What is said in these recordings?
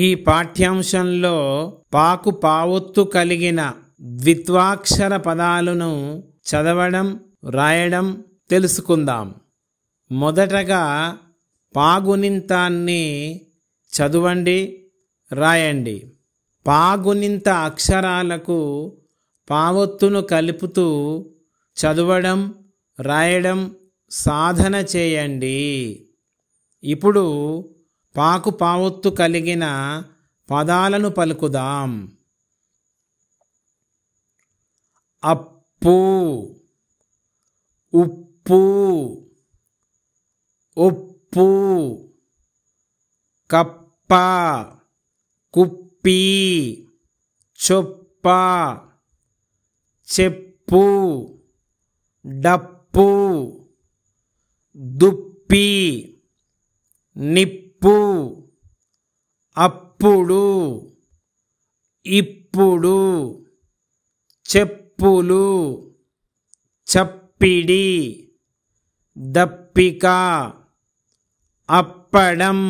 ఈ పాఠ్యాంశంలో పాకు పావొత్తు కలిగిన ద్విత్వాక్షర పదాలను చదవడం రాయడం తెలుసుకుందాం మొదటగా పాగునింతాన్ని చదవండి రాయండి పాగునింత అక్షరాలకు పావొత్తును కలుపుతూ చదవడం రాయడం సాధన చేయండి ఇప్పుడు పాకు పావొత్తు కలిగిన పదాలను పలుకుదాం అప్పు ఉప్పు ఉప్పు కప్ప కుప్పి చొప్ప చెప్పు డప్పు దుప్పి నిప్పు అప్పు అప్పుడు ఇప్పుడు చెప్పులు చప్పిడి దప్పిక అప్పడం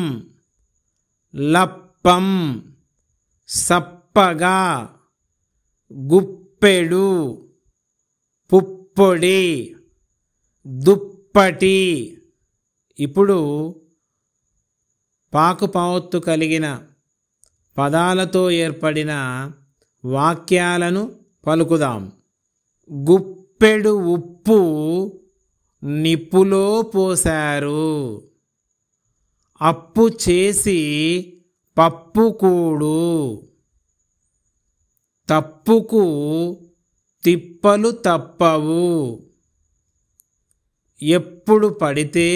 లప్పం సప్పగా గుప్పెడు పుప్పొడి దుప్పటి ఇప్పుడు పాకుపావత్తు కలిగిన పదాలతో ఏర్పడిన వాక్యాలను పలుకుదాం గుప్పెడు ఉప్పు నిప్పులో పోశారు అప్పు చేసి పప్పుకూడు తప్పుకు తిప్పలు తప్పవు ఎప్పుడు పడితే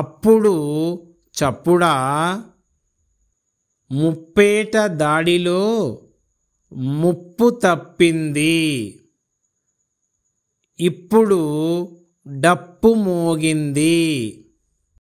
అప్పుడు చప్పుడా ముప్పేట దాడిలో ముప్పు తప్పింది ఇప్పుడు డప్పు మోగింది